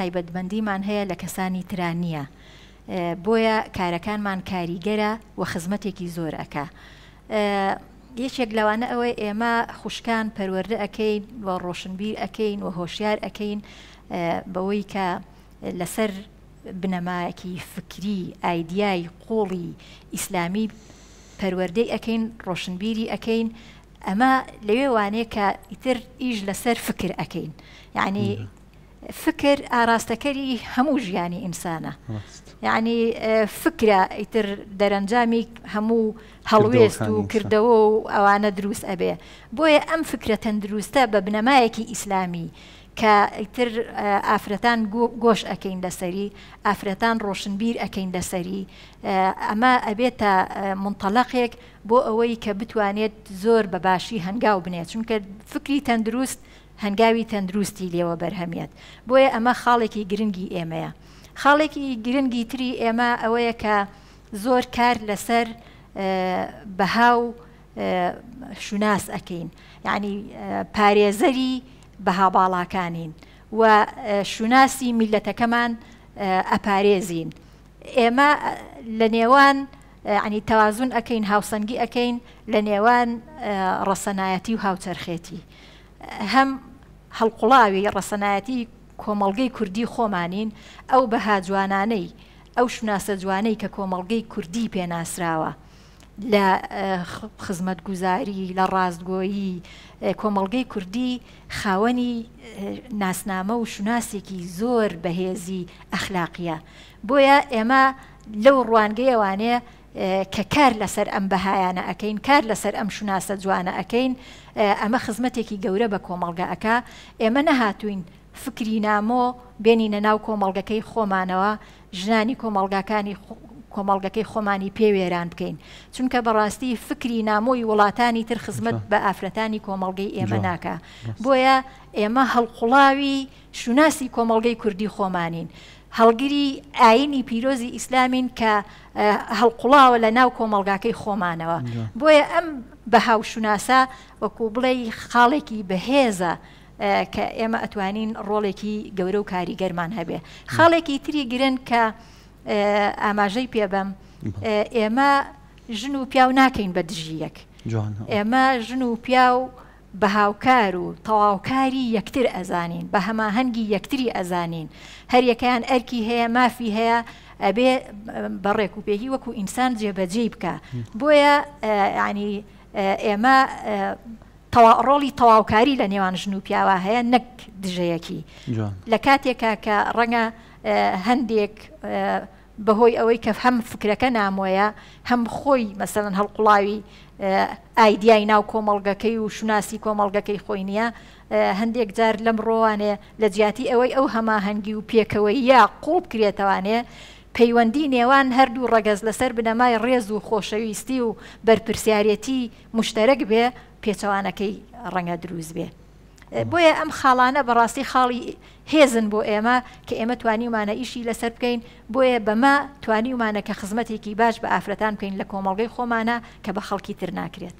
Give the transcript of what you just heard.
تایبەتبندیمان هەیە لە کەسانی ترانیە بۆیە کارەکانمان کاریگەرە و خزمەتێکی زۆر ئەکا یەکێک لەوانە ئەوەی ئێمە خوشکان پەروەردە ئەەکەین و ڕۆشنبیر ئەەکەین و هۆشیار ئەەکەین بەوەی کە لەسەر بنەماکی فکری ئایدای قۆڵی ئیسلامی پەروەردەی ئەەکەین ڕۆشنبیری ئەەکەین ئەمە لەوێ وانەیە کە ئیتر ئیش لەسەر فکر ئەەکەین یعنی فکر ئاراستەکەری هەموو ژیانی ئینسانە یعنی فکرە ئیتر دەرەنجامی هەموو هەڵوێست و کردەوە و ئەوانە دروست ئەبێ بۆیە ئەم فکرە تەندروستە بە بنەمایەکی ئیسلامی کە ئیتر ئافرەتان گۆش ئەەکەین لەسەری ئافرەتان ڕۆشنبیر ئەەکەین لەسەری ئەمە ئەبێتە منتەلەقێک بۆ ئەوەی کە بتوانێت زۆر بەباشی هەنگاو بنێت چونکە فکری تەندروست هەنگاوی تەندروستی لێوە بەرهەمێت بۆیە ئەمە خاڵێکی گرنگی ئێمەیە خاڵێکی گرنگی تری ئێمە ئەوەیە کە زۆر کار لەسەر بەهاو شوناس ئەەکەین یعنی پارێزەری بەها باڵاکانین و شوناسی میلەتەکەمان ئەپارێزین ئێمە لە نێوان عنی تەوازون ئەەکەین هاوسەنگی ئەەکەین لە نێوان ڕەسەنایەتی و هاوچەرخێتی هەم هەڵقوڵاوی ڕەسەنایەتی کۆمەلگەی کوردی خۆمانین ئەو بەها جوانانەی ئەو شناسە جوانەی کە کۆمەلگەی کوردی پێناسراوە لە خزمەت گوزاری لە ڕاستگۆیی کۆمەلگەی کوردی خاوەنی ناسنامە و شناسێکی زۆر بەهێزی ئەخلاقیە بۆیە ئێمە لەو ڕوانگەیەوانەیە کە کار لەسەر ئەم بەهایانە ئەەکەین کار لەسەر ئەم شوناسە جوانە ئەەکەین ئەمە خزمەتێکی گەورە بە کۆمەڵگە ئەکا ئێمە نەهاتوین فکری نامۆ بێنینە ناو کۆمەڵگەکەی خۆمانەوە ژنانی کۆمەڵگاکانی کۆمەڵگەکەی خۆمانی پێوێران بکەین چونکە بەڕاستی فکری نامۆی وڵاتانی تر خزمەت بە ئافرەتانی کۆمەڵگەی ئێمە ناکە بۆیە ئێمە هەڵقوڵاوی شوناسی کۆمەڵگەی کوردی خۆمانین. هەڵگیری ئاینی پیرۆزی ئیسلامین کە هەڵقوڵاوە لە ناو کۆمەلگاکەی خۆمانەوە بۆیە ئەم بە هاوشناسە وەکو بڵێ خاڵێکی بەهێزە کە ئێمە ئەتوانین ڕۆڵێکی گەورە و کاریگەرمان هەبێ خاڵێکی تری گرن کە ئاماژەی پێبم ئێمە ژن و پیاو ناکەین بە دژی یەک ئێمە ژن و پیاو بە هاوکار و تەواوکاری یەکتر ئەزانین بە هەماهەنگی یەکتری ئەزانین هەر یەکەیان ئەرکی هەیە مافی هەیە ئەبێ بەڕێک و پێهی وەکو ئینسان جێبەجێ بکە بۆیە ینی ئێمە ڕۆڵی تەواوکاری لە نێوان ژن و پیاوە هەیە نەک دژەیەکی لە کاتێکا کە ڕەنگە هەندێک بەهۆی ئەوەی کە هەم فکرەکە نامۆیە هەم خۆی مەسەن هەڵقڵاوی ئایدیای ناو کۆمەڵگەکەی و شوناسی کۆمەڵگەکەی خۆی نییە هەندێک جار لەم ڕۆوانێ لە جیاتی ئەوەی ئەو هەماهەنگی و پێکەوەی یا قوڵ کرێتوانێ پەیوەندی نێوان هەردوو ڕەگەز لەسەر بنەمای ڕێز و خۆشەویستی و بەرپرسیارەتی مشتەرەک بێ پێچەوانەکەی ڕەنگە دروست بێ. بۆیە ئەم خاڵانە بەڕاستی خاڵی هێزن بۆ ئێمە کە ئێمە توانیمانە ئیشی لەسەر بکەین بۆیە بەما توانیمانە کە خزمەتێکی باش بە ئافرەتان بکەین لە کۆمەڵگەی خۆمانە کە بە خەڵکی تر ناکرێت.